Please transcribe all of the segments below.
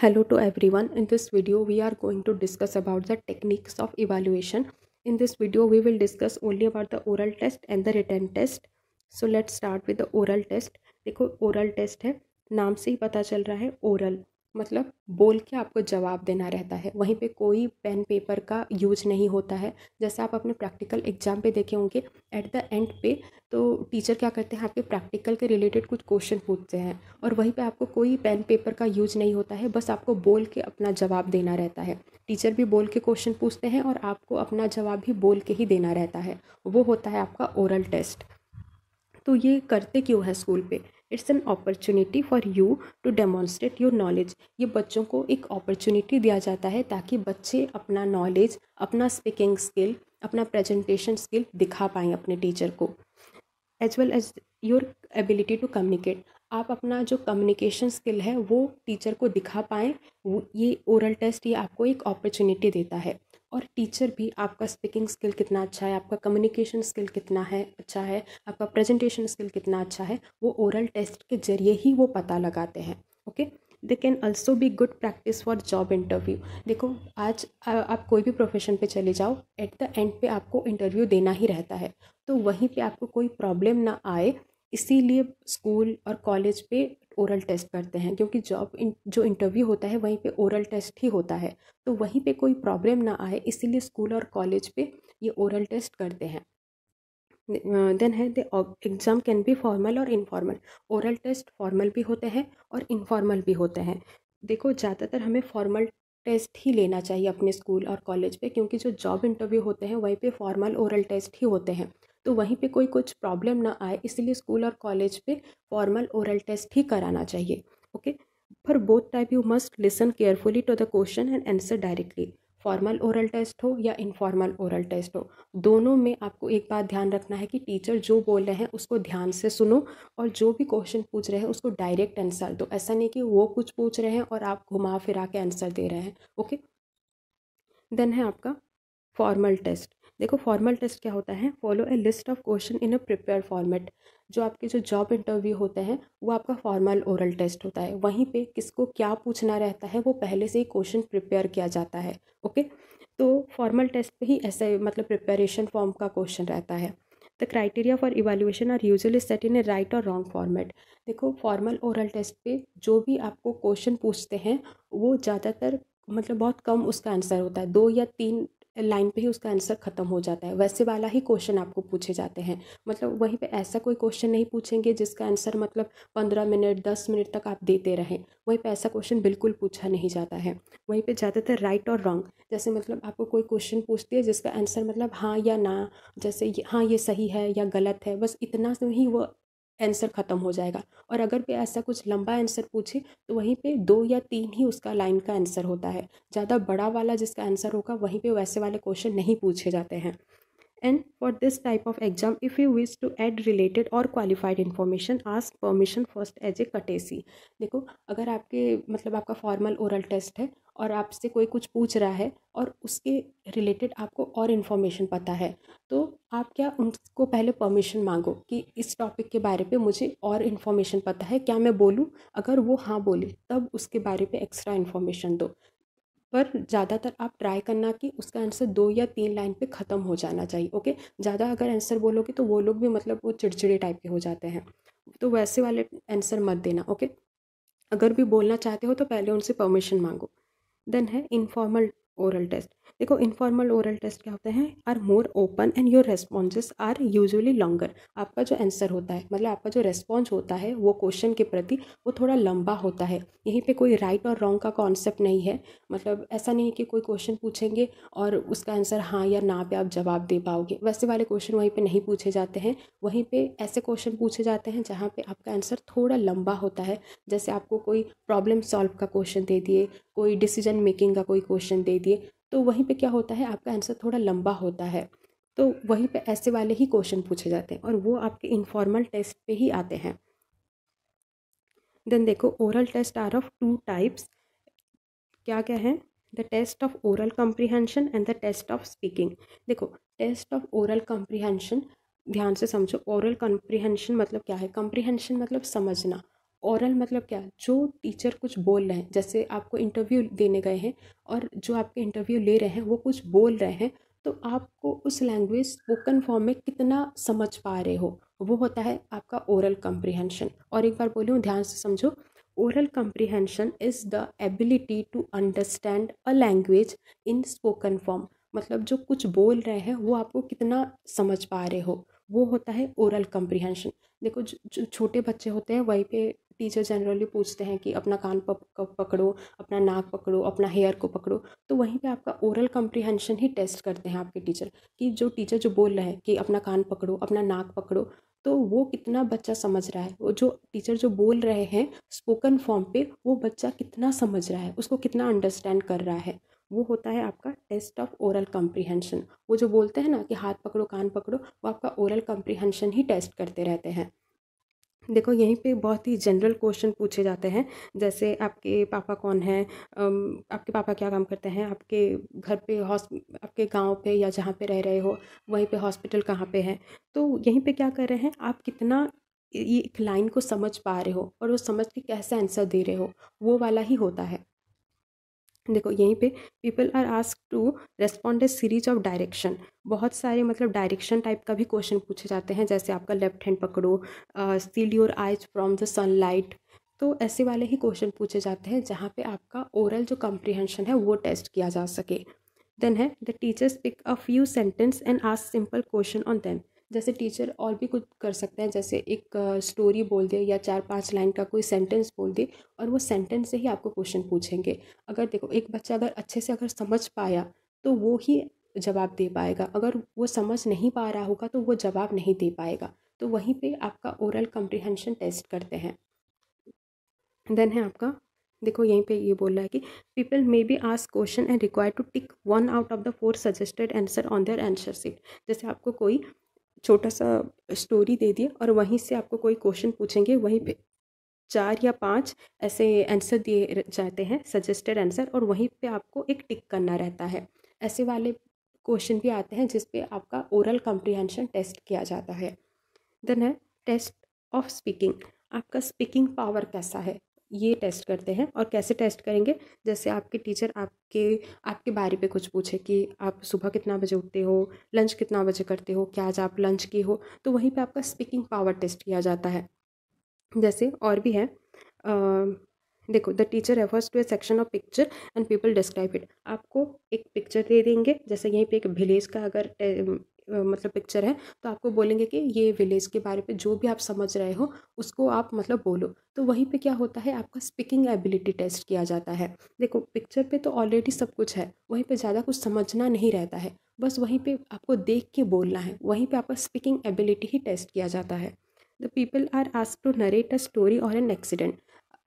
hello to everyone in this video we are going to discuss about the techniques of evaluation in this video we will discuss only about the oral test and the written test so let's start with the oral test देखो oral test है नाम से ही पता चल रहा है oral मतलब बोल के आपको जवाब देना रहता है वहीं पे कोई पेन पेपर का यूज नहीं होता है जैसे आप अपने प्रैक्टिकल एग्जाम पे देखे होंगे एट द एंड पे तो टीचर क्या करते हैं आपके प्रैक्टिकल के रिलेटेड कुछ क्वेश्चन पूछते हैं और वहीं पे आपको कोई पेन पेपर का यूज नहीं होता है बस आपको बोल के अपना जवाब देना रहता है टीचर भी बोल के क्वेश्चन पूछते हैं और आपको अपना जवाब भी बोल के ही देना रहता है वो होता है आपका ओरल टेस्ट तो ये करते क्यों है स्कूल पर it's an opportunity for you to demonstrate your knowledge ये बच्चों को एक अपॉर्चुनिटी दिया जाता है ताकि बच्चे अपना नॉलेज अपना स्पीकिंग स्किल अपना प्रेजेंटेशन स्किल दिखा पाएँ अपने टीचर को as well as your ability to communicate आप अपना जो कम्युनिकेशन स्किल है वो टीचर को दिखा पाएँ ये ओरल टेस्ट ये आपको एक अपॉर्चुनिटी देता है और टीचर भी आपका स्पीकिंग स्किल कितना अच्छा है आपका कम्युनिकेशन स्किल कितना है अच्छा है आपका प्रेजेंटेशन स्किल कितना अच्छा है वो ओरल टेस्ट के जरिए ही वो पता लगाते हैं okay they can also be good practice for job interview देखो आज आ, आप कोई भी प्रोफेशन पे चले जाओ एट द एंड पे आपको इंटरव्यू देना ही रहता है तो वहीं पे आपको कोई प्रॉब्लम ना आए इसीलिए स्कूल और कॉलेज पे ओरल टेस्ट करते हैं क्योंकि जॉब जो इंटरव्यू होता है वहीं पे ओरल टेस्ट ही होता है तो वहीं पे कोई प्रॉब्लम ना आए इसीलिए स्कूल और कॉलेज पे ये ओरल टेस्ट करते हैं देन है they exam can be formal और इनफॉर्मल ओरल टेस्ट फॉर्मल भी होते हैं और इनफॉर्मल भी होते हैं देखो ज़्यादातर हमें फॉर्मल टेस्ट ही लेना चाहिए अपने स्कूल और कॉलेज पे क्योंकि जो जॉब इंटरव्यू होते हैं वहीं पे फॉर्मल ओरल टेस्ट ही होते हैं तो वहीं पे कोई कुछ प्रॉब्लम ना आए इसलिए स्कूल और कॉलेज पे फॉर्मल ओरल टेस्ट ही कराना चाहिए okay for both type you must listen carefully to the question and answer directly formal oral test हो या इनफॉर्मल ओरल टेस्ट हो दोनों में आपको एक बात ध्यान रखना है कि टीचर जो बोल रहे हैं उसको ध्यान से सुनो और जो भी क्वेश्चन पूछ रहे हैं उसको डायरेक्ट आंसर दो ऐसा नहीं कि वो कुछ पूछ रहे हैं और आप घुमा फिरा के आंसर दे रहे हैं ओके देन है आपका फॉर्मल टेस्ट देखो फॉर्मल टेस्ट क्या होता है follow a list of question in a prepare format जो आपके जो जॉब इंटरव्यू होता है वो आपका फॉर्मल ओरल टेस्ट होता है वहीं पे किसको क्या पूछना रहता है वो पहले से ही क्वेश्चन प्रिपेयर किया जाता है ओके तो फॉर्मल टेस्ट पे ही ऐसे मतलब प्रिपेरेशन फॉर्म का क्वेश्चन रहता है the criteria for evaluation are usually set in a right और रॉन्ग फॉर्मेट देखो फॉर्मल ओरल टेस्ट पे जो भी आपको क्वेश्चन पूछते हैं वो ज़्यादातर मतलब बहुत कम उसका आंसर होता है दो या तीन लाइन पे ही उसका आंसर ख़त्म हो जाता है वैसे वाला ही क्वेश्चन आपको पूछे जाते हैं मतलब वहीं पे ऐसा कोई क्वेश्चन नहीं पूछेंगे जिसका आंसर मतलब पंद्रह मिनट दस मिनट तक आप देते रहें वहीं पे ऐसा क्वेश्चन बिल्कुल पूछा नहीं जाता है वहीं पे ज़्यादातर राइट और रॉन्ग जैसे मतलब आपको कोई क्वेश्चन पूछती है जिसका आंसर मतलब हाँ या ना जैसे हाँ ये सही है या गलत है बस इतना ही वो आंसर ख़त्म हो जाएगा और अगर पे ऐसा कुछ लंबा आंसर पूछे तो वहीं पे दो या तीन ही उसका लाइन का आंसर होता है ज़्यादा बड़ा वाला जिसका आंसर होगा वहीं पे वैसे वाले क्वेश्चन नहीं पूछे जाते हैं and for this type of exam if you wish to add related or qualified information ask permission first as a courtesy देखो अगर आपके मतलब आपका फॉर्मल ओरल टेस्ट है और आपसे कोई कुछ पूछ रहा है और उसके रिलेटेड आपको और इन्फॉर्मेशन पता है तो आप क्या उनको पहले परमिशन मांगो कि इस टॉपिक के बारे पे मुझे और इन्फॉर्मेशन पता है क्या मैं बोलूँ अगर वो हाँ बोले तब उसके बारे पे एक्स्ट्रा इन्फॉर्मेशन दो पर ज़्यादातर आप ट्राई करना कि उसका आंसर दो या तीन लाइन पे ख़त्म हो जाना चाहिए ओके ज़्यादा अगर आंसर बोलोगे तो वो लोग भी मतलब वो चिड़चिड़े टाइप के हो जाते हैं तो वैसे वाले आंसर मत देना ओके अगर भी बोलना चाहते हो तो पहले उनसे परमिशन मांगो देन है इनफॉर्मल ओरल टेस्ट देखो इनफॉर्मल ओरल टेस्ट क्या होते हैं are more open end your responses are usually longer आपका जो आंसर होता है मतलब आपका जो रेस्पॉन्स होता है वो क्वेश्चन के प्रति वो थोड़ा लंबा होता है यहीं पे कोई राइट और रॉन्ग का कॉन्सेप्ट नहीं है मतलब ऐसा नहीं है कि कोई क्वेश्चन पूछेंगे और उसका आंसर हाँ या ना पे आप जवाब दे पाओगे वैसे वाले क्वेश्चन वहीं पर नहीं पूछे जाते हैं वहीं पर ऐसे क्वेश्चन पूछे जाते हैं जहाँ पर आपका आंसर थोड़ा लंबा होता है जैसे आपको कोई प्रॉब्लम सॉल्व का क्वेश्चन दे दिए कोई डिसीजन मेकिंग का कोई क्वेश्चन दे दिए दिए तो वहीं पे क्या होता है आपका आंसर थोड़ा लंबा होता है तो वहीं पे ऐसे वाले ही क्वेश्चन पूछे जाते हैं और वो आपके इनफॉर्मल टेस्ट पे ही आते हैं देन देखो oral test are of two types क्या क्या है the test of oral comprehension and the test of speaking देखो टेस्ट ऑफ ओरल कॉम्प्रीहेंशन ध्यान से समझो ओरल कॉम्प्रीहेंशन मतलब क्या है कॉम्प्रीहेंशन मतलब समझना औरल मतलब क्या जो टीचर कुछ बोल रहे हैं जैसे आपको इंटरव्यू देने गए हैं और जो आपके इंटरव्यू ले रहे हैं वो कुछ बोल रहे हैं तो आपको उस लैंग्वेज स्पोकन फॉर्म में कितना समझ पा रहे हो वो होता है आपका ओरल कम्प्रीहेंशन और एक बार बोलूँ ध्यान से समझो oral comprehension is the ability to understand a language in spoken form मतलब जो कुछ बोल रहे हैं वो आपको कितना समझ पा रहे हो वो होता है ओरल कम्प्रीहेंशन देखो जो छोटे बच्चे होते हैं वहीं पे टीचर जनरली पूछते हैं कि अपना कान पकड़ो अपना नाक पकड़ो अपना हेयर को पकड़ो तो वहीं पे आपका ओरल कंप्रीहेंशन ही टेस्ट करते हैं आपके टीचर कि जो टीचर जो बोल रहे हैं कि अपना कान पकड़ो अपना नाक पकड़ो तो वो कितना बच्चा समझ रहा है वो जो टीचर जो बोल रहे हैं स्पोकन फॉर्म पे वो बच्चा कितना समझ रहा है उसको कितना अंडरस्टैंड कर रहा है वो होता है आपका टेस्ट ऑफ ओरल कंप्रीहेंशन वो जो बोलते हैं ना कि हाथ पकड़ो कान पकड़ो वो आपका ओरल कंप्रीहेंशन ही टेस्ट करते रहते हैं देखो यहीं पे बहुत ही जनरल क्वेश्चन पूछे जाते हैं जैसे आपके पापा कौन हैं आपके पापा क्या काम करते हैं आपके घर पे हॉस् आपके गांव पे या जहाँ पे रह रहे हो वहीं पे हॉस्पिटल कहाँ पे है तो यहीं पे क्या कर रहे हैं आप कितना ये एक लाइन को समझ पा रहे हो और वो समझ के कैसे आंसर दे रहे हो वो वाला ही होता है देखो यहीं पे people are ask to respond a series of direction बहुत सारे मतलब डायरेक्शन टाइप का भी क्वेश्चन पूछे जाते हैं जैसे आपका लेफ्ट हैंड पकड़ो shield your eyes from the sunlight तो ऐसे वाले ही क्वेश्चन पूछे जाते हैं जहाँ पे आपका ओरल जो कॉम्प्रीहेंशन है वो टेस्ट किया जा सके देन है the teachers pick a few sentence and ask simple question on them जैसे टीचर और भी कुछ कर सकते हैं जैसे एक स्टोरी बोल दे या चार पांच लाइन का कोई सेंटेंस बोल दे और वो सेंटेंस से ही आपको क्वेश्चन पूछेंगे अगर देखो एक बच्चा अगर अच्छे से अगर समझ पाया तो वो ही जवाब दे पाएगा अगर वो समझ नहीं पा रहा होगा तो वो जवाब नहीं दे पाएगा तो वहीं पे आपका ओरल कम्प्रिहेंशन टेस्ट करते हैं देन है आपका देखो यहीं पे ये बोल रहा है कि people may be ask question and require to tick one out of the four suggested answer on their answer sheet जैसे आपको कोई छोटा सा स्टोरी दे दिया और वहीं से आपको कोई क्वेश्चन पूछेंगे वहीं पे चार या पांच ऐसे आंसर दिए जाते हैं सजेस्टेड आंसर और वहीं पे आपको एक टिक करना रहता है ऐसे वाले क्वेश्चन भी आते हैं जिस पे आपका ओरल कॉम्प्रिहेंशन टेस्ट किया जाता है देन है टेस्ट ऑफ स्पीकिंग आपका स्पीकिंग पावर कैसा है ये टेस्ट करते हैं और कैसे टेस्ट करेंगे जैसे आपके टीचर आपके आपके बारे पे कुछ पूछे कि आप सुबह कितना बजे उठते हो लंच कितना बजे करते हो क्या आज आप लंच किए हो तो वहीं पे आपका स्पीकिंग पावर टेस्ट किया जाता है जैसे और भी है आ, देखो the teacher refers to a section of picture and people describe it आपको एक पिक्चर दे देंगे जैसे यहीं पे एक विलेज का अगर मतलब पिक्चर है तो आपको बोलेंगे कि ये विलेज के बारे में जो भी आप समझ रहे हो उसको आप मतलब बोलो तो वहीं पे क्या होता है आपका स्पीकिंग एबिलिटी टेस्ट किया जाता है देखो पिक्चर पे तो ऑलरेडी सब कुछ है वहीं पे ज़्यादा कुछ समझना नहीं रहता है बस वहीं पे आपको देख के बोलना है वहीं पे आपका स्पीकिंग एबिलिटी ही टेस्ट किया जाता है the people are ask to narrate a story or an accident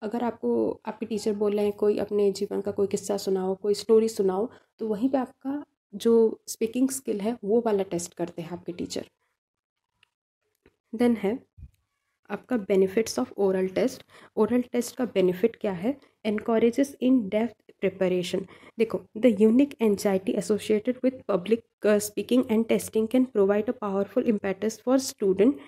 अगर आपको आपके टीचर बोल रहे हैं कोई अपने जीवन का कोई किस्सा सुनाओ कोई स्टोरी सुनाओ तो वहीं पे आपका जो स्पीकिंग स्किल है वो वाला टेस्ट करते हैं आपके टीचर देन है आपका benefits of oral test oral test का बेनिफिट क्या है एनकरेजेस इन डेप्थ प्रिपरेशन देखो the unique anxiety associated with public speaking and testing can provide a powerful impetus for student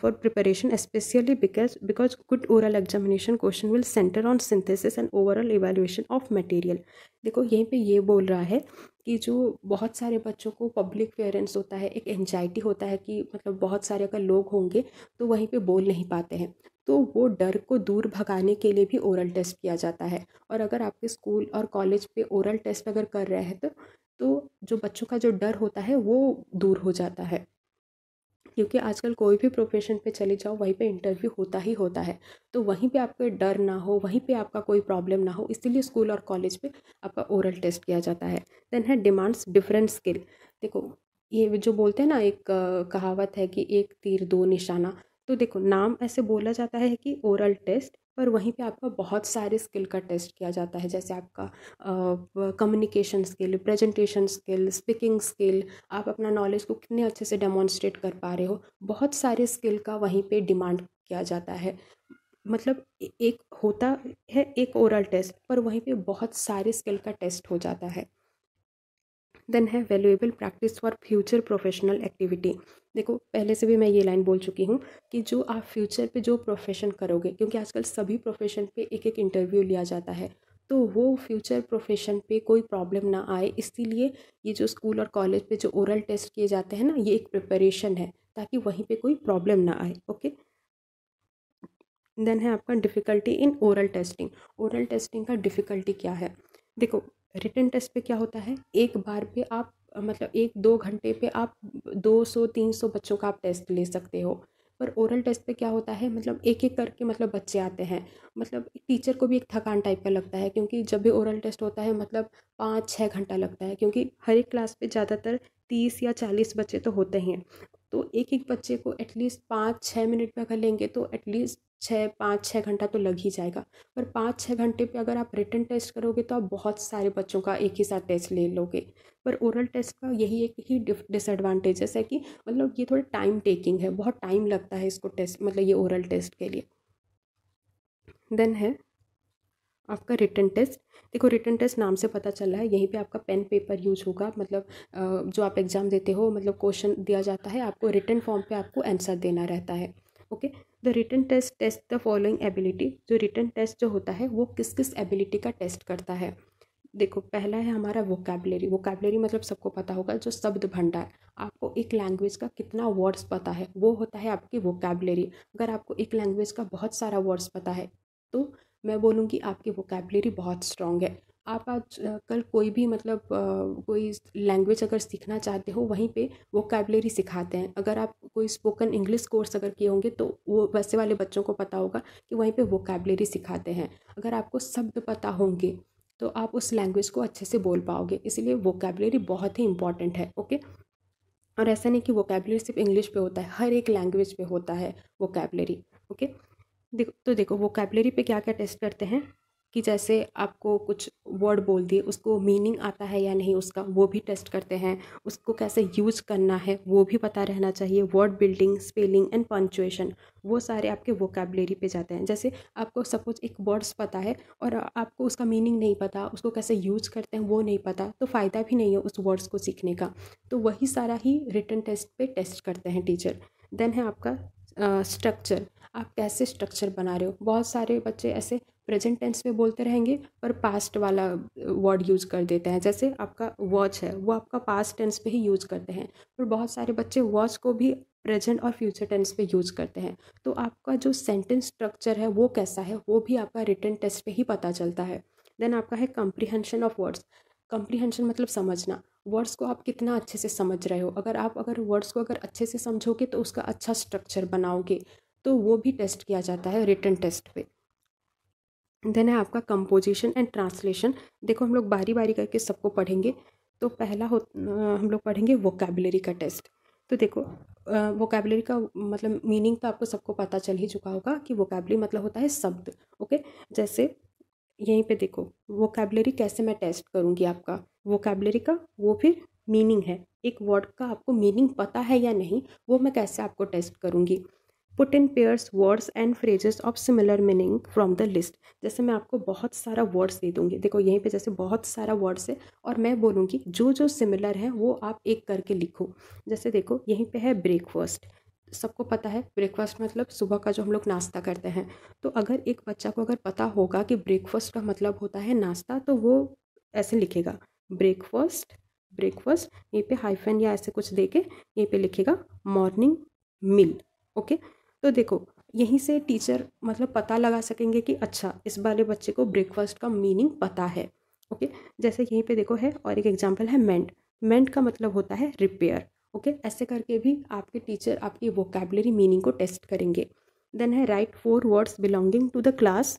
for preparation specially because because good oral examination question will centre on synthesis and overall evaluation of material देखो यहीं पे ये बोल रहा है कि जो बहुत सारे बच्चों को पब्लिक पेरेंट्स होता है एक एनजाइटी होता है कि मतलब बहुत सारे अगर लोग होंगे तो वहीं पे बोल नहीं पाते हैं तो वो डर को दूर भगाने के लिए भी ओरल टेस्ट किया जाता है और अगर आपके स्कूल और कॉलेज पे ओरल टेस्ट अगर कर रहे हैं तो तो जो बच्चों का जो डर होता है वो दूर हो जाता है क्योंकि आजकल कोई भी प्रोफेशन पे चले जाओ वहीं पे इंटरव्यू होता ही होता है तो वहीं पे आपको डर ना हो वहीं पे आपका कोई प्रॉब्लम ना हो इसीलिए स्कूल और कॉलेज पे आपका ओरल टेस्ट किया जाता है देन है डिमांड्स डिफरेंट स्किल देखो ये जो बोलते हैं ना एक कहावत है कि एक तीर दो निशाना तो देखो नाम ऐसे बोला जाता है कि ओरल टेस्ट पर वहीं पे आपका बहुत सारे स्किल का टेस्ट किया जाता है जैसे आपका communication skill presentation skill speaking skill आप अपना नॉलेज को कितने अच्छे से डेमोन्स्ट्रेट कर पा रहे हो बहुत सारे स्किल का वहीं पे डिमांड किया जाता है मतलब एक होता है एक ओरल टेस्ट पर वहीं पे बहुत सारे स्किल का टेस्ट हो जाता है देन है valuable practice for future professional activity देखो पहले से भी मैं ये लाइन बोल चुकी हूँ कि जो आप फ्यूचर पे जो प्रोफेशन करोगे क्योंकि आजकल सभी प्रोफेशन पे एक एक इंटरव्यू लिया जाता है तो वो फ्यूचर प्रोफेशन पे कोई प्रॉब्लम ना आए इसीलिए ये जो स्कूल और कॉलेज पे जो ओरल टेस्ट किए जाते हैं ना ये एक प्रिपरेशन है ताकि वहीं पे कोई प्रॉब्लम ना आए ओके देन है आपका difficulty in oral testing oral testing का डिफ़िकल्टी क्या है देखो रिटर्न टेस्ट पे क्या होता है एक बार पे आप मतलब एक दो घंटे पे आप दो सौ तीन सौ बच्चों का आप टेस्ट ले सकते हो पर ओरल टेस्ट पे क्या होता है मतलब एक एक करके मतलब बच्चे आते हैं मतलब टीचर को भी एक थकान टाइप का लगता है क्योंकि जब भी ओरल टेस्ट होता है मतलब पाँच छः घंटा लगता है क्योंकि हर एक क्लास पे ज़्यादातर तीस या चालीस बच्चे तो होते ही हैं तो एक एक बच्चे को एटलीस्ट पाँच छः मिनट में अगर लेंगे तो एटलीस्ट छः पाँच छः घंटा तो लग ही जाएगा पर पाँच छः घंटे पे अगर आप रिटर्न टेस्ट करोगे तो आप बहुत सारे बच्चों का एक ही साथ टेस्ट ले लोगे पर ओरल टेस्ट का यही एक ही डिसएडवांटेजेस है कि मतलब ये थोड़ा टाइम टेकिंग है बहुत टाइम लगता है इसको टेस्ट मतलब ये ओरल टेस्ट के लिए देन है आपका रिटर्न टेस्ट देखो रिटर्न टेस्ट नाम से पता चला है यहीं पे आपका पेन पेपर यूज होगा मतलब जो आप एग्ज़ाम देते हो मतलब क्वेश्चन दिया जाता है आपको रिटर्न फॉर्म पे आपको आंसर देना रहता है okay the written test test the following ability जो रिटर्न टेस्ट जो होता है वो किस किस एबिलिटी का टेस्ट करता है देखो पहला है हमारा वोकेबलरी वोकेबलरी मतलब सबको पता होगा जो शब्द भंडार आपको एक लैंग्वेज का कितना वर्ड्स पता है वो होता है आपकी वोकेबलरी अगर आपको एक लैंग्वेज का बहुत सारा वर्ड्स पता है तो मैं बोलूँगी आपकी वोकैबलरी बहुत स्ट्रॉन्ग है आप आज कल कोई भी मतलब कोई लैंग्वेज अगर सीखना चाहते हो वहीं पे कैबलरी सिखाते हैं अगर आप कोई स्पोकन इंग्लिश कोर्स अगर किए होंगे तो वो वैसे वाले बच्चों को पता होगा कि वहीं पे कैबलेरी सिखाते हैं अगर आपको शब्द पता होंगे तो आप उस लैंग्वेज को अच्छे से बोल पाओगे वो वोकैबलरी बहुत ही इंपॉर्टेंट है ओके और ऐसा नहीं कि वो सिर्फ इंग्लिश पे होता है हर एक लैंग्वेज पे होता है वो ओके देखो तो देखो वो कैबलरी पे क्या क्या टेस्ट करते हैं कि जैसे आपको कुछ वर्ड बोल दिए उसको मीनिंग आता है या नहीं उसका वो भी टेस्ट करते हैं उसको कैसे यूज करना है वो भी पता रहना चाहिए word building spelling and punctuation वो सारे आपके वोकेबलरी पे जाते हैं जैसे आपको सपोज एक वर्ड्स पता है और आपको उसका मीनिंग नहीं पता उसको कैसे यूज करते हैं वो नहीं पता तो फ़ायदा भी नहीं है उस वर्ड्स को सीखने का तो वही सारा ही रिटर्न टेस्ट पर टेस्ट करते हैं टीचर देन है आपका स्ट्रक्चर आप कैसे स्ट्रक्चर बना रहे हो बहुत सारे बच्चे ऐसे प्रेजेंट टेंस में बोलते रहेंगे पर पास्ट वाला वर्ड यूज़ कर देते हैं जैसे आपका वॉच है वो आपका पास्ट टेंस पे ही यूज़ करते हैं पर बहुत सारे बच्चे वॉच को भी प्रेजेंट और फ्यूचर टेंस पे यूज़ करते हैं तो आपका जो सेंटेंस स्ट्रक्चर है वो कैसा है वो भी आपका रिटर्न टेस्ट पे ही पता चलता है देन आपका है कम्प्रीहेंशन ऑफ वर्ड्स कम्प्रीहेंशन मतलब समझना वर्ड्स को आप कितना अच्छे से समझ रहे हो अगर आप अगर वर्ड्स को अगर अच्छे से समझोगे तो उसका अच्छा स्ट्रक्चर बनाओगे तो वो भी टेस्ट किया जाता है रिटर्न टेस्ट पे देन है आपका कंपोजिशन एंड ट्रांसलेशन देखो हम लोग बारी बारी करके सबको पढ़ेंगे तो पहला हो हम लोग पढ़ेंगे वोकेबलरी का टेस्ट तो देखो वोकेबलरी का मतलब मीनिंग तो आपको सबको पता चल ही चुका होगा कि वोकेबलरी मतलब होता है शब्द ओके जैसे यहीं पे देखो वोकेबलरी कैसे मैं टेस्ट करूँगी आपका वोकेबलरी का वो फिर मीनिंग है एक वर्ड का आपको मीनिंग पता है या नहीं वो मैं कैसे आपको टेस्ट करूँगी put in pairs words and phrases of similar meaning from the list जैसे मैं आपको बहुत सारा वर्ड्स दे दूंगी देखो यहीं पे जैसे बहुत सारा वर्ड्स है और मैं बोलूँगी जो जो सिमिलर है वो आप एक करके लिखो जैसे देखो यहीं पे है ब्रेकफास्ट सबको पता है ब्रेकफास्ट मतलब सुबह का जो हम लोग नाश्ता करते हैं तो अगर एक बच्चा को अगर पता होगा कि ब्रेकफास्ट का मतलब होता है नाश्ता तो वो ऐसे लिखेगा ब्रेकफास्ट ब्रेकफास्ट यहीं पे हाइफन या ऐसे कुछ दे के यहीं पे लिखेगा मॉर्निंग मील ओके okay? तो देखो यहीं से टीचर मतलब पता लगा सकेंगे कि अच्छा इस वाले बच्चे को ब्रेकफास्ट का मीनिंग पता है ओके जैसे यहीं पे देखो है और एक एग्जांपल है मेंट मेंट का मतलब होता है रिपेयर ओके ऐसे करके भी आपके टीचर आपकी वोकेबलरी मीनिंग को टेस्ट करेंगे देन है write four words belonging to the class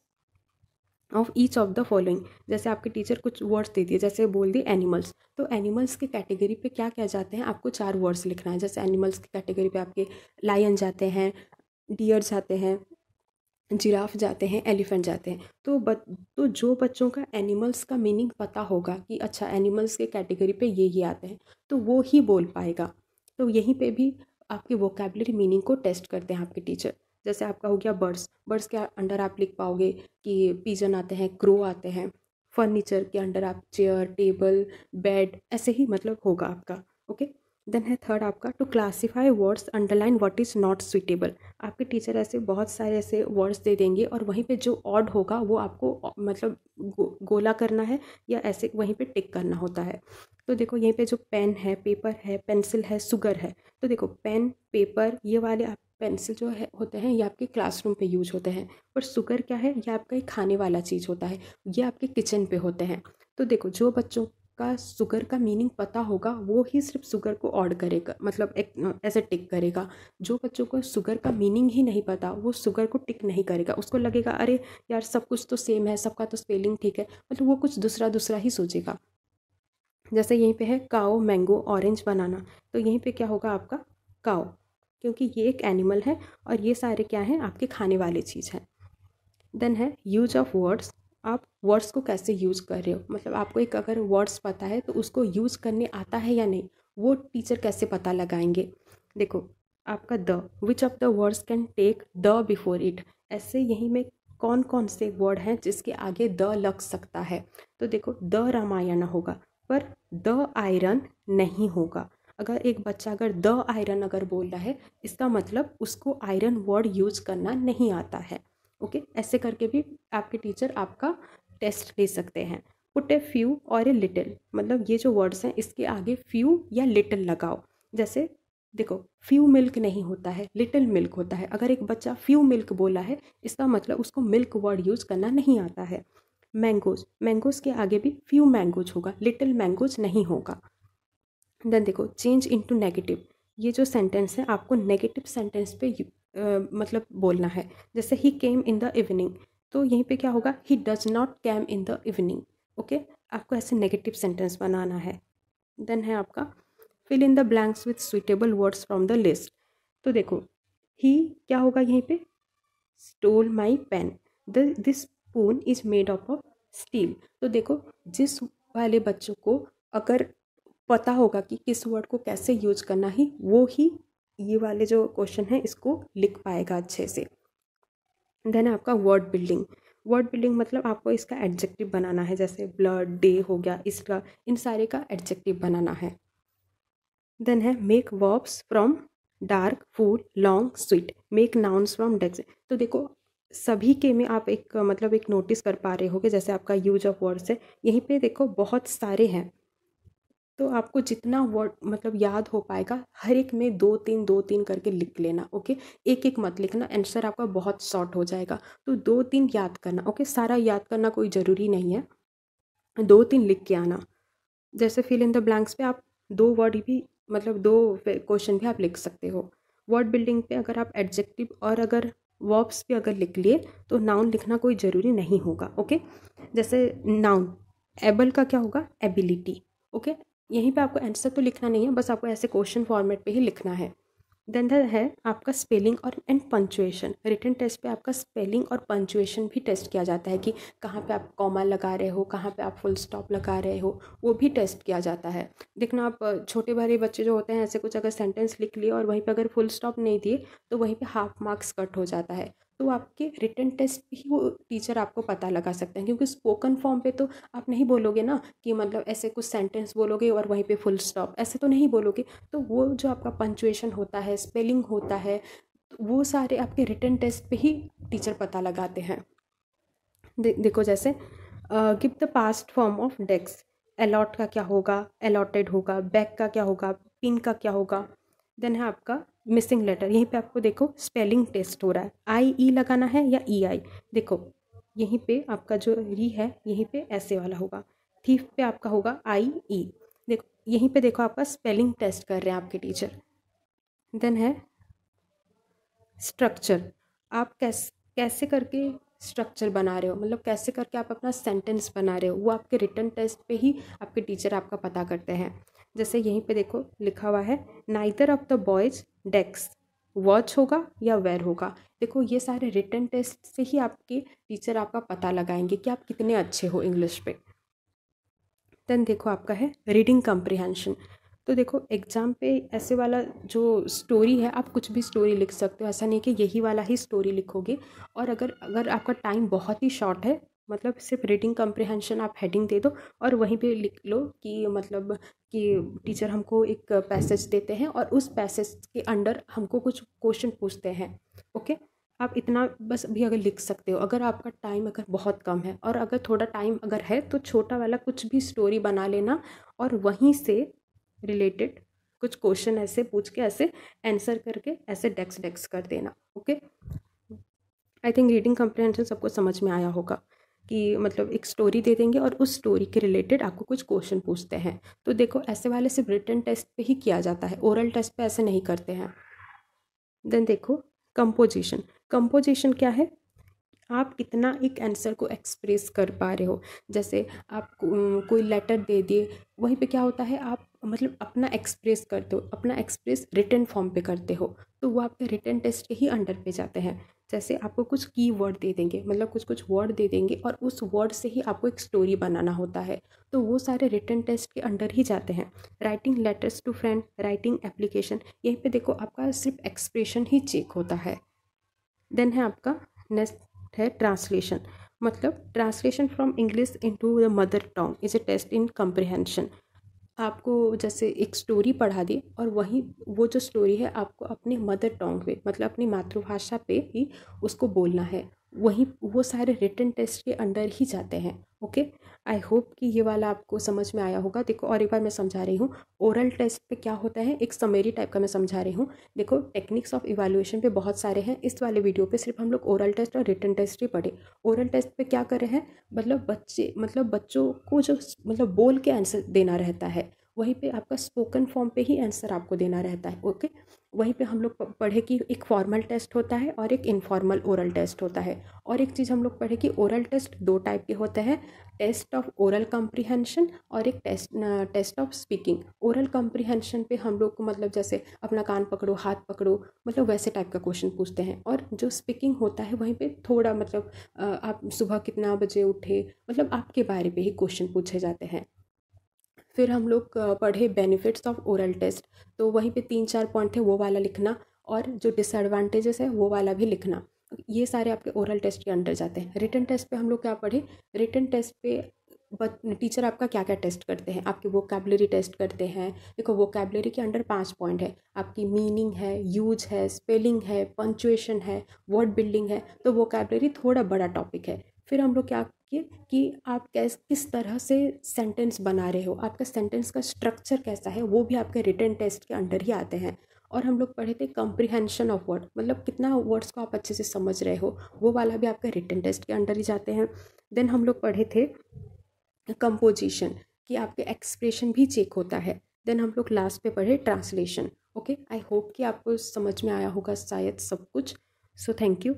of each of the following जैसे आपके टीचर कुछ वर्ड्स दे दिए जैसे बोल दिए एनिमल्स तो एनिमल्स के कैटेगरी पे क्या क्या जाते हैं आपको चार वर्ड्स लिखना है जैसे एनिमल्स की कैटेगरी पे आपके लायन जाते हैं डियर जाते हैं जिराफ जाते हैं एलिफेंट जाते हैं तो ब तो जो बच्चों का एनिमल्स का मीनिंग पता होगा कि अच्छा एनिमल्स के कैटेगरी पे ये ये आते हैं तो वो ही बोल पाएगा तो यहीं पे भी आपकी वोकेबलरी मीनिंग को टेस्ट करते हैं आपके टीचर जैसे आपका हो गया बर्ड्स बर्ड्स के अंडर आप लिख पाओगे कि पिजन आते हैं क्रो आते हैं फर्नीचर के अंडर आप चेयर टेबल बेड ऐसे ही मतलब होगा आपका ओके देन है थर्ड आपका to classify words underline what is not suitable आपके टीचर ऐसे बहुत सारे ऐसे वर्ड्स दे देंगे और वहीं पे जो ऑड होगा वो आपको मतलब गो, गोला करना है या ऐसे वहीं पे टिक करना होता है तो देखो यहीं पे जो पेन है पेपर है पेंसिल है सुगर है तो देखो पेन पेपर ये वाले आप पेंसिल जो है होते हैं ये आपके क्लासरूम पे यूज होते हैं पर सुगर क्या है ये आपका एक खाने वाला चीज़ होता है ये आपके किचन पे होते हैं तो देखो जो बच्चों का शुगर का मीनिंग पता होगा वो ही सिर्फ शुगर को ऑड करेगा मतलब एक ऐसे टिक करेगा जो बच्चों को शुगर का मीनिंग ही नहीं पता वो शुगर को टिक नहीं करेगा उसको लगेगा अरे यार सब कुछ तो सेम है सबका तो स्पेलिंग ठीक है मतलब वो कुछ दूसरा दूसरा ही सोचेगा जैसे यहीं पे है काओ मैंगो ऑरेंज बनाना तो यहीं पे क्या होगा आपका काओ क्योंकि ये एक एनिमल है और ये सारे क्या हैं आपके खाने वाले चीज़ हैं देन है यूज ऑफ वर्ड्स आप वर्ड्स को कैसे यूज़ कर रहे हो मतलब आपको एक अगर वर्ड्स पता है तो उसको यूज़ करने आता है या नहीं वो टीचर कैसे पता लगाएंगे देखो आपका the which of the words can take the before it ऐसे यहीं में कौन कौन से वर्ड हैं जिसके आगे द लग सकता है तो देखो द रामायण होगा पर द आयरन नहीं होगा अगर एक बच्चा अगर द आयरन अगर बोल रहा है इसका मतलब उसको आयरन वर्ड यूज करना नहीं आता है ओके ऐसे करके भी आपके टीचर आपका टेस्ट ले सकते हैं पुट ए फ्यू और ए लिटिल मतलब ये जो वर्ड्स हैं इसके आगे फ्यू या लिटिल लगाओ जैसे देखो फ्यू मिल्क नहीं होता है लिटिल मिल्क होता है अगर एक बच्चा फ्यू मिल्क बोला है इसका मतलब उसको मिल्क वर्ड यूज़ करना नहीं आता है मैंगोज मैंगोज के आगे भी फ्यू मैंगोज होगा लिटिल मैंगोज नहीं होगा देन देखो चेंज टू नेगेटिव ये जो सेंटेंस है आपको नेगेटिव सेंटेंस पे मतलब बोलना है जैसे ही केम इन द इवनिंग तो यहीं पे क्या होगा he does not came in the evening okay आपको ऐसे नेगेटिव सेंटेंस बनाना है देन है आपका fill in the blanks with suitable words from the list तो देखो ही क्या होगा यहीं पे stole my pen the this spoon is made of of steel तो देखो जिस वाले बच्चों को अगर पता होगा कि किस वर्ड को कैसे यूज करना है वो ही ये वाले जो क्वेश्चन है इसको लिख पाएगा अच्छे से देन आपका वर्ड बिल्डिंग वर्ड बिल्डिंग मतलब आपको इसका एडजेक्टिव बनाना है जैसे ब्लड डे हो गया इसका इन सारे का एडजेक्टिव बनाना है देन है make verbs from dark food long sweet make nouns from decks तो देखो सभी के में आप एक मतलब एक नोटिस कर पा रहे होगे जैसे आपका यूज ऑफ वर्ड्स है यहीं पे देखो बहुत सारे हैं तो आपको जितना वर्ड मतलब याद हो पाएगा हर एक में दो तीन दो तीन करके लिख लेना ओके एक एक मत लिखना आंसर आपका बहुत शॉर्ट हो जाएगा तो दो तीन याद करना ओके सारा याद करना कोई ज़रूरी नहीं है दो तीन लिख के आना जैसे फिल इन द ब्लैंक्स पे आप दो वर्ड भी मतलब दो क्वेश्चन भी आप लिख सकते हो वर्ड बिल्डिंग पे अगर आप एडजेक्टिव और अगर वर्ब्स भी अगर लिख लिए तो नाउन लिखना कोई ज़रूरी नहीं होगा ओके जैसे नाउन एबल का क्या होगा एबिलिटी ओके यहीं पे आपको आंसर तो लिखना नहीं है बस आपको ऐसे क्वेश्चन फॉर्मेट पे ही लिखना है देन दर है आपका स्पेलिंग और एंड पंचुएशन रिटर्न टेस्ट पे आपका स्पेलिंग और पंचुएशन भी टेस्ट किया जाता है कि कहाँ पे आप कॉमा लगा रहे हो कहाँ पे आप फुल स्टॉप लगा रहे हो वो भी टेस्ट किया जाता है देखना आप छोटे भरे बच्चे जो होते हैं ऐसे कुछ अगर सेंटेंस लिख लिए और वहीं पर अगर फुल स्टॉप नहीं दिए तो वहीं पर हाफ मार्क्स कट हो जाता है तो आपके रिटर्न टेस्ट ही वो टीचर आपको पता लगा सकते हैं क्योंकि स्पोकन फॉर्म पे तो आप नहीं बोलोगे ना कि मतलब ऐसे कुछ सेंटेंस बोलोगे और वहीं पे फुल स्टॉप ऐसे तो नहीं बोलोगे तो वो जो आपका पंचुएशन होता है स्पेलिंग होता है तो वो सारे आपके रिटर्न टेस्ट पे ही टीचर पता लगाते हैं दे, देखो जैसे give the past form of desk allot का क्या होगा अलॉटेड होगा बैक का क्या होगा पिन का क्या होगा देन है आपका मिसिंग लेटर यहीं पे आपको देखो स्पेलिंग टेस्ट हो रहा है आई ई e लगाना है या ई e, आई देखो यहीं पे आपका जो री है यहीं पे ऐसे वाला होगा थीफ पे आपका होगा आई ई e। देखो यहीं पे देखो आपका स्पेलिंग टेस्ट कर रहे हैं आपके टीचर देन है स्ट्रक्चर आप कैस कैसे करके स्ट्रक्चर बना रहे हो मतलब कैसे करके आप अपना सेंटेंस बना रहे हो वो आपके रिटर्न टेस्ट पे ही आपके टीचर आपका पता करते हैं जैसे यहीं पे देखो लिखा हुआ है neither of the boys decks watch होगा या वेयर होगा देखो ये सारे रिटर्न टेस्ट से ही आपके टीचर आपका पता लगाएंगे कि आप कितने अच्छे हो इंग्लिश पे देन देखो आपका है रीडिंग कंप्रीहेंशन तो देखो एग्ज़ाम पे ऐसे वाला जो स्टोरी है आप कुछ भी स्टोरी लिख सकते हो ऐसा नहीं कि यही वाला ही स्टोरी लिखोगे और अगर अगर आपका टाइम बहुत ही शॉर्ट है मतलब सिर्फ रीडिंग कम्प्रिहेंशन आप हेडिंग दे दो और वहीं पे लिख लो कि मतलब कि टीचर हमको एक पैसेज देते हैं और उस पैसेज के अंडर हमको कुछ क्वेश्चन पूछते हैं ओके आप इतना बस भी अगर लिख सकते हो अगर आपका टाइम अगर बहुत कम है और अगर थोड़ा टाइम अगर है तो छोटा वाला कुछ भी स्टोरी बना लेना और वहीं से रिलेटेड कुछ क्वेश्चन ऐसे पूछ के ऐसे आंसर करके ऐसे डेक्स डेक्स कर देना okay I think reading comprehension सबको समझ में आया होगा कि मतलब एक स्टोरी दे देंगे और उस स्टोरी के रिलेटेड आपको कुछ क्वेश्चन पूछते हैं तो देखो ऐसे वाले सिर्फ रिटर्न टेस्ट पे ही किया जाता है ओरल टेस्ट पे ऐसे नहीं करते हैं देन देखो कंपोजिशन कंपोजिशन क्या है आप कितना एक आंसर को एक्सप्रेस कर पा रहे हो जैसे आप को, कोई लेटर दे दिए वहीं पे क्या होता है आप मतलब अपना एक्सप्रेस करते हो अपना एक्सप्रेस रिटर्न फॉर्म पे करते हो तो वो आपके रिटर्न टेस्ट के ही अंडर पे जाते हैं जैसे आपको कुछ की वर्ड दे देंगे मतलब कुछ कुछ वर्ड दे देंगे और उस वर्ड से ही आपको एक स्टोरी बनाना होता है तो वो सारे रिटर्न टेस्ट के अंडर ही जाते हैं writing letters to friend writing application यहीं पे देखो आपका सिर्फ एक्सप्रेशन ही चेक होता है देन है आपका नेक्स्ट है ट्रांसलेशन मतलब translation from English into the mother tongue is a test in comprehension आपको जैसे एक स्टोरी पढ़ा दी और वहीं वो जो स्टोरी है आपको अपने मदर टोंग पे मतलब अपनी मातृभाषा पे ही उसको बोलना है वहीं वो सारे रिटर्न टेस्ट के अंडर ही जाते हैं ओके आई होप कि ये वाला आपको समझ में आया होगा देखो और एक बार मैं समझा रही हूँ ओरल टेस्ट पे क्या होता है एक समेरी टाइप का मैं समझा रही हूँ देखो टेक्निक्स ऑफ इवेलुएशन पे बहुत सारे हैं इस वाले वीडियो पे सिर्फ हम लोग ओरल टेस्ट और रिटर्न टेस्ट ही पढ़े ओरल टेस्ट पे क्या कर रहे हैं मतलब बच्चे मतलब बच्चों को जो मतलब बोल के आंसर देना रहता है वहीं पे आपका स्पोकन फॉर्म पे ही आंसर आपको देना रहता है ओके वहीं पे हम लोग पढ़े कि एक फॉर्मल टेस्ट होता है और एक इनफॉर्मल ओरल टेस्ट होता है और एक चीज़ हम लोग पढ़े कि ओरल टेस्ट दो टाइप के होते हैं टेस्ट ऑफ ओरल कम्प्रीहेंशन और एक test test of speaking oral comprehension पे हम लोग को मतलब जैसे अपना कान पकड़ो हाथ पकड़ो मतलब वैसे टाइप का क्वेश्चन पूछते हैं और जो स्पीकिंग होता है वहीं पे थोड़ा मतलब आप सुबह कितना बजे उठे मतलब आपके बारे पे ही क्वेश्चन पूछे जाते हैं फिर हम लोग पढ़े बेनिफिट्स ऑफ ओरल टेस्ट तो वहीं पे तीन चार पॉइंट थे वो वाला लिखना और जो डिसएडवांटेजेस है वो वाला भी लिखना ये सारे आपके ओरल टेस्ट के अंडर जाते हैं रिटर्न टेस्ट पे हम लोग क्या पढ़े रिटर्न टेस्ट पे बट टीचर आपका क्या क्या टेस्ट करते हैं आपकी वोकेबलरी टेस्ट करते हैं देखो वोकेबलरी के अंडर पाँच पॉइंट है आपकी मीनिंग है यूज है स्पेलिंग है पंचुएशन है वर्ड बिल्डिंग है तो वोकेबलरी थोड़ा बड़ा टॉपिक है फिर हम लोग क्या किए कि आप कैस किस तरह से सेंटेंस बना रहे हो आपका सेंटेंस का स्ट्रक्चर कैसा है वो भी आपके रिटर्न टेस्ट के अंडर ही आते हैं और हम लोग पढ़े थे कम्प्रीहेंशन ऑफ वर्ड मतलब कितना वर्ड्स को आप अच्छे से समझ रहे हो वो वाला भी आपका रिटर्न टेस्ट के अंडर ही जाते हैं देन हम लोग पढ़े थे कंपोजिशन कि आपके एक्सप्रेशन भी चेक होता है देन हम लोग लास्ट पे पढ़े ट्रांसलेशन ओके आई होप कि आपको समझ में आया होगा शायद सब कुछ सो थैंक यू